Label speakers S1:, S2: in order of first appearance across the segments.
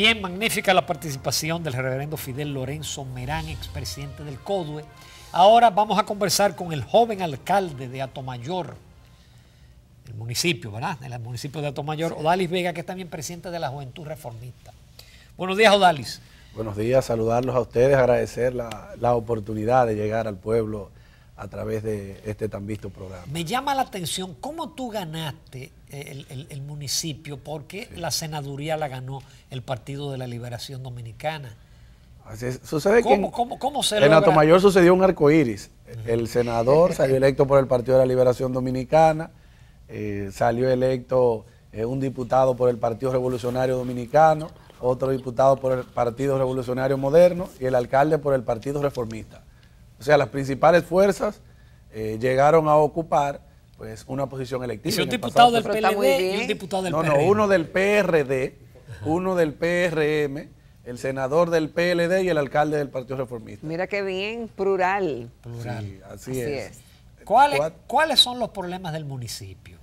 S1: Bien, magnífica la participación del reverendo Fidel Lorenzo Merán, expresidente del CODUE. Ahora vamos a conversar con el joven alcalde de Atomayor, el municipio, ¿verdad? El municipio de Atomayor, Odalis Vega, que es también presidente de la Juventud Reformista.
S2: Buenos días, Odalis. Buenos días, saludarlos a ustedes, agradecer la, la oportunidad de llegar al pueblo a través de este tan visto programa.
S1: Me llama la atención cómo tú ganaste el, municipio, porque la senaduría la ganó el Partido de la Liberación Dominicana.
S2: Así Sucede ¿Cómo,
S1: que cómo, en Atomayor
S2: sucedió un arco iris. El senador salió electo por el Partido de la Liberación Dominicana, eh, salió electo eh, un diputado por el Partido Revolucionario Dominicano, otro diputado por el Partido Revolucionario Moderno y el alcalde por el Partido Reformista o sea, las principales fuerzas eh, llegaron a ocupar pues una posición electiva. Y un diputado del PLD y un diputado del No, no, uno del PRD, uno del PRM, el senador del PLD y el alcalde del Partido Reformista.
S1: Mira qué bien, plural.
S2: Plural. Sí, así, es.
S1: ¿Cuáles, son los problemas del municipio?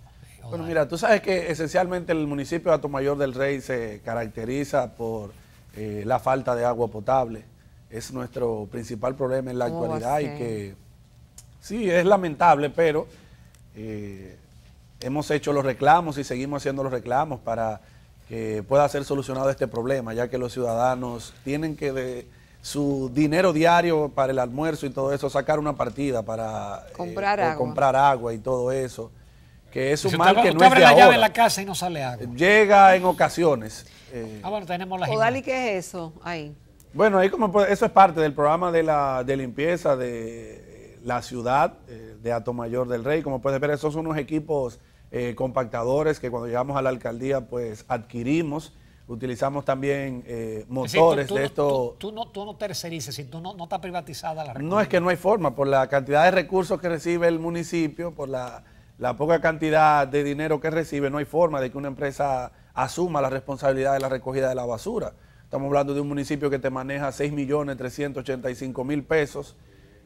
S2: Bueno, mira, tú sabes que esencialmente el municipio de Atomayor del Rey se caracteriza por eh, la falta de agua potable es nuestro principal problema en la oh, actualidad y que sí, es lamentable, pero eh, hemos hecho los reclamos y seguimos haciendo los reclamos para que pueda ser solucionado este problema, ya que los ciudadanos tienen que de su dinero diario para el almuerzo y todo eso, sacar una partida para
S3: eh,
S2: comprar, agua. y todo eso, que es un mal que no es de la llave en la
S1: casa y no sale agua.
S2: Llega en ocasiones. Eh.
S3: Ah, tenemos la O ¿qué es eso ahí?
S2: Bueno, ahí como, eso es parte del programa de, la, de limpieza de la ciudad eh, de de Mayor del Rey. Como puedes ver, esos son unos equipos eh, compactadores que cuando llegamos a la alcaldía, pues adquirimos. Utilizamos también eh, motores de esto.
S1: Tú, no, tú no tercerices, si tú no, no está privatizada la
S2: No es que no hay forma, por la cantidad de recursos que recibe el municipio, por la, la poca cantidad de dinero que recibe, no hay forma de que una empresa asuma la responsabilidad de la recogida de la basura. Estamos hablando de un municipio que te maneja 6 millones 385 mil pesos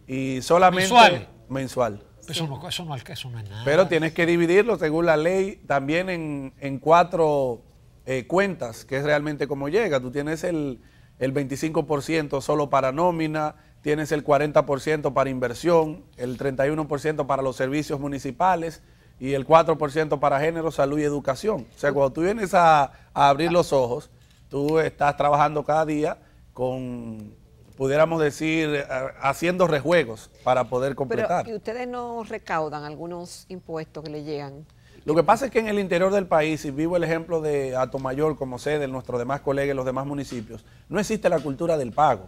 S2: y solamente... Mensual. mensual.
S1: Eso, no, eso no es nada. Pero
S2: tienes que dividirlo según la ley también en, cuatro eh, cuentas, que es realmente como llega. Tú tienes el, el 25% solo para nómina, tienes el 40% para inversión, el 31% para los servicios municipales y el 4% para género, salud y educación. O sea, cuando tú vienes a abrir los ojos, Tú estás trabajando cada día con, pudiéramos decir, eh, haciendo rejuegos para poder completar. Pero,
S3: ¿Y ustedes no recaudan algunos impuestos que le llegan?
S2: Lo que pasa es que en el interior del país, y vivo el ejemplo de Atomayor como de nuestros demás colegas en los demás municipios, no existe la cultura del pago.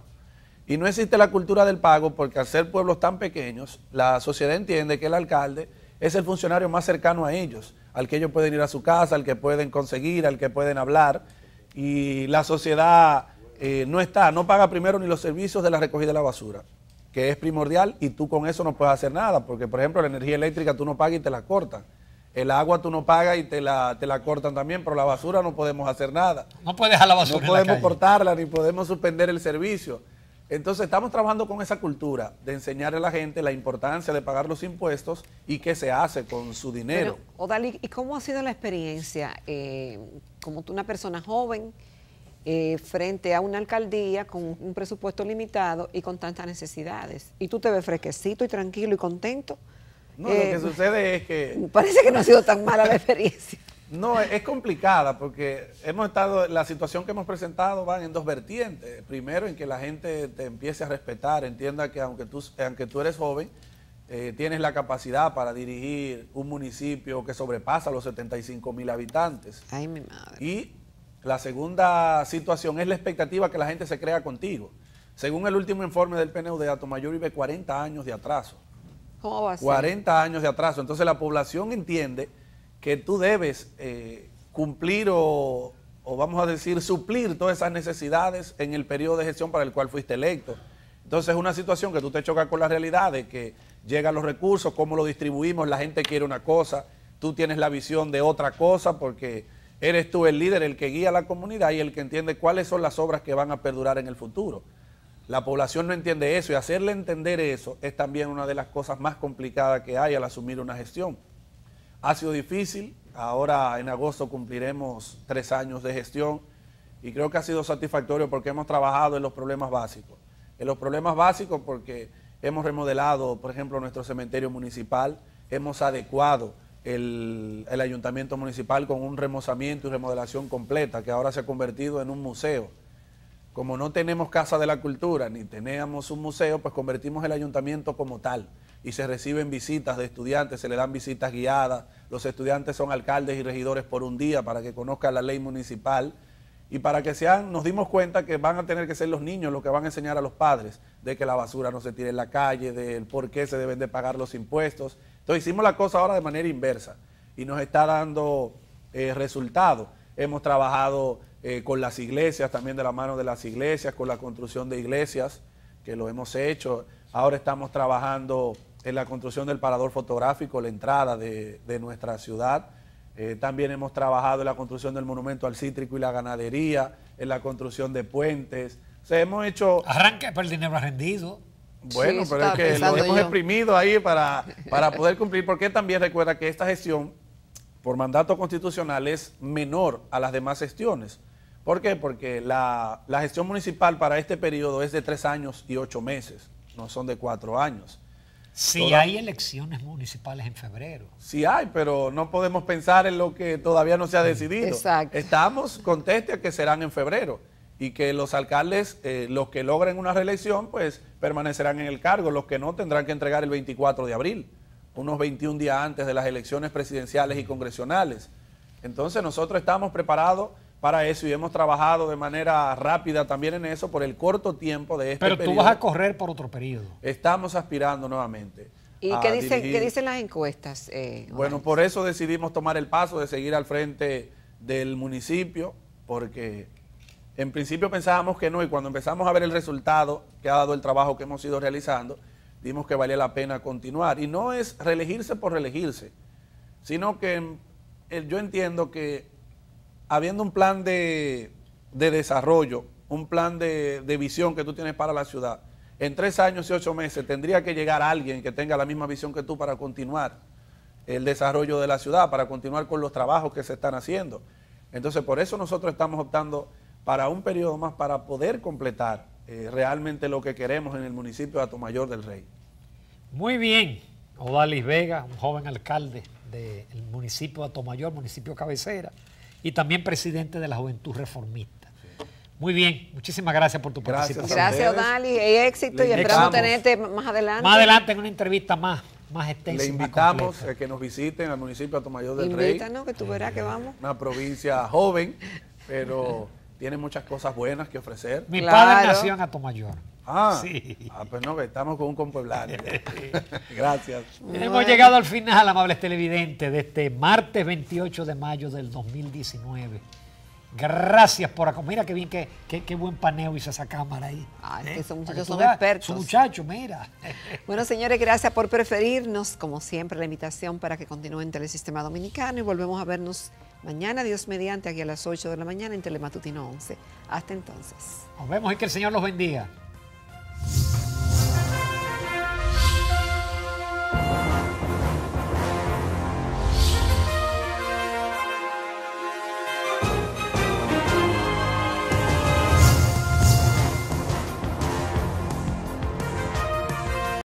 S2: Y no existe la cultura del pago porque al ser pueblos tan pequeños, la sociedad entiende que el alcalde es el funcionario más cercano a ellos, al que ellos pueden ir a su casa, al que pueden conseguir, al que pueden hablar y la sociedad eh, no está, no paga primero ni los servicios de la recogida de la basura, que es primordial y tú con eso no puedes hacer nada, porque por ejemplo la energía eléctrica tú no pagas y te la cortan. El agua tú no pagas y te la, te la cortan también, pero la basura no podemos hacer nada. No puedes dejar la basura. No podemos cortarla ni podemos suspender el servicio. Entonces estamos trabajando con esa cultura de enseñar a la gente la importancia de pagar los impuestos y qué se hace con su dinero.
S3: Pero, ¿y cómo ha sido la experiencia eh, como tú, una persona joven eh, frente a una alcaldía con un presupuesto limitado y con tantas necesidades. Y tú te ves fresquecito y tranquilo y contento. No, lo que eh, sucede es que... Parece que no ha sido tan mala la experiencia. No, es complicada porque hemos
S2: estado, la situación que hemos presentado va en dos vertientes. Primero, en que la gente te empiece a respetar, entienda que aunque tú, aunque tú eres joven, eh, tienes la capacidad para dirigir un municipio que sobrepasa los 75 mil habitantes. Ay, mi madre. Y la segunda situación es la expectativa que la gente se crea contigo. Según el último informe del PNUD, mayor vive 40 años de atraso.
S3: ¿Cómo va a ser? 40
S2: años de atraso. Entonces la población entiende que tú debes eh, cumplir o, o, vamos a decir, suplir todas esas necesidades en el periodo de gestión para el cual fuiste electo. Entonces es una situación que tú te chocas con la realidad de que llegan los recursos, cómo lo distribuimos, la gente quiere una cosa, tú tienes la visión de otra cosa porque eres tú el líder, el que guía a la comunidad y el que entiende cuáles son las obras que van a perdurar en el futuro. La población no entiende eso y hacerle entender eso es también una de las cosas más complicadas que hay al asumir una gestión. Ha sido difícil, ahora en agosto cumpliremos tres años de gestión y creo que ha sido satisfactorio porque hemos trabajado en los problemas básicos. En los problemas básicos porque Hemos remodelado, por ejemplo, nuestro cementerio municipal, hemos adecuado el, ayuntamiento municipal con un remozamiento y remodelación completa, que ahora se ha convertido en un museo. Como no tenemos Casa de la Cultura ni teníamos un museo, pues convertimos el ayuntamiento como tal y se reciben visitas de estudiantes, se le dan visitas guiadas, los estudiantes son alcaldes y regidores por un día para que conozcan la ley municipal y para que sean, nos dimos cuenta que van a tener que ser los niños los que van a enseñar a los padres de que la basura no se tire en la calle, del por qué se deben de pagar los impuestos. Entonces hicimos la cosa ahora de manera inversa y nos está dando eh, resultados. Hemos trabajado eh, con las iglesias, también de la mano de las iglesias, con la construcción de iglesias, que lo hemos hecho. Ahora estamos trabajando en la construcción del parador fotográfico, la entrada de, de nuestra ciudad eh, también hemos trabajado en la construcción del monumento al cítrico y la ganadería, en la construcción de puentes. O hemos hecho... Arranque, por el dinero rendido. Bueno, pero es que lo hemos exprimido ahí para, para poder cumplir, porque también recuerda que esta gestión, por mandato constitucional, es menor a las demás gestiones. ¿Por qué? Porque la, la gestión municipal para este periodo es de tres años y ocho meses, no son de cuatro años. Si hay
S1: elecciones municipales en febrero.
S2: Sí hay, pero no podemos pensar en lo que todavía no se ha decidido. Estamos, con a que serán en febrero y que los alcaldes, eh, los que logren una reelección, pues permanecerán en el cargo, los que no tendrán que entregar el 24 de abril, unos 21 días antes de las elecciones presidenciales y congresionales. Entonces nosotros estamos preparados para eso y hemos trabajado de manera rápida también en eso por el corto tiempo de este Pero tú vas a
S1: correr por otro periodo.
S2: Estamos aspirando nuevamente. ¿Y qué dicen, qué dicen
S3: las encuestas? Eh, bueno,
S2: por eso decidimos tomar el paso de seguir al frente del municipio, porque en principio pensábamos que no, y cuando empezamos a ver el resultado que ha dado el trabajo que hemos ido realizando, dimos que valía la pena continuar. Y no es reelegirse por reelegirse, sino que eh, yo entiendo que habiendo un plan de, desarrollo, un plan de, visión que tú tienes para la ciudad, en tres años y ocho meses tendría que llegar alguien que tenga la misma visión que tú para continuar el desarrollo de la ciudad, para continuar con los trabajos que se están haciendo. Entonces, por eso nosotros estamos optando para un periodo más para poder completar eh, realmente lo que queremos en el municipio de Atomayor del Rey.
S1: Muy bien, Odalis Vega, un joven alcalde del municipio de Atomayor, municipio cabecera y también presidente de la Juventud Reformista. Muy bien, muchísimas gracias por tu gracias participación. Gracias,
S3: y éxito y esperamos tenerte más adelante. Más adelante
S1: en una entrevista más, más extensa. Le invitamos a que nos
S2: visiten al municipio de Tomayor del Rey. Invítanos, que tú verás que eh, vamos. Una provincia joven, pero tiene muchas cosas buenas que ofrecer. Mi padre nació en Atomayor. Ah, sí. Ah, pues no, estamos con un compueblano. Gracias. Hemos llegado al
S1: final, amables televidentes, de este martes 28 de mayo del 2019. Gracias por acompañar. Mira qué bien, qué, buen paneo hizo esa cámara ahí. Ah, que ¿Eh? esos muchachos son expertos. Son
S3: muchachos, mira. Bueno, señores, gracias por preferirnos. Como siempre, la invitación para que continúen Telesistema Dominicano y volvemos a vernos mañana, Dios mediante, aquí a las 8 de la mañana en Telematutino 11. Hasta entonces.
S1: Nos vemos y que el Señor los bendiga.